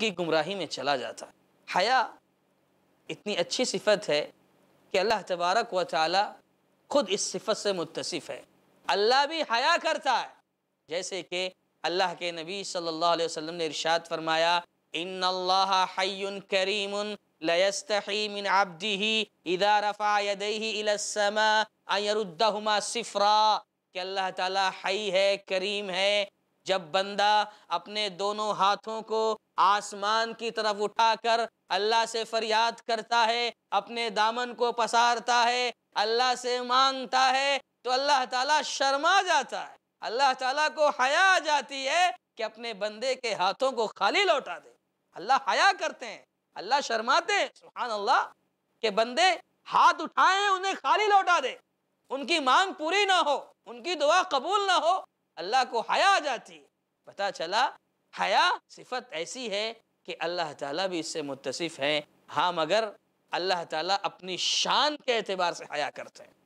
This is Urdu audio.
کی گمراہی میں چلا جاتا ہے حیا اتنی اچھی صفت ہے کہ اللہ تبارک و تعالی خود اس صفت سے متصف ہے اللہ بھی حیا کرتا ہے جیسے کہ اللہ کے نبی صلی اللہ علیہ وسلم نے ارشاد فرمایا ان اللہ کریم کہ اللہ تعالیٰ حی ہے کریم ہے جب بندہ اپنے دونوں ہاتھوں کو آسمان کی طرف اٹھا کر اللہ سے فریاد کرتا ہے اپنے دامن کو پسارتا ہے اللہ سے مانگتا ہے تو اللہ تعالیٰ شرما جاتا ہے اللہ تعالیٰ کو حیا جاتی ہے کہ اپنے بندے کے ہاتھوں کو خالی لوٹا دے اللہ حیا کرتے ہیں اللہ شرماتے ہیں سبحان اللہ کہ بندے ہاتھ اٹھائیں انہیں خالی لوٹا دے ان کی مانگ پوری نہ ہو ان کی دعا قبول نہ ہو اللہ کو حیا جاتی ہے بتا چلا حیا صفت ایسی ہے کہ اللہ تعالیٰ بھی اس سے متصف ہے ہاں مگر اللہ تعالیٰ اپنی شان کے اعتبار سے حیا کرتے ہیں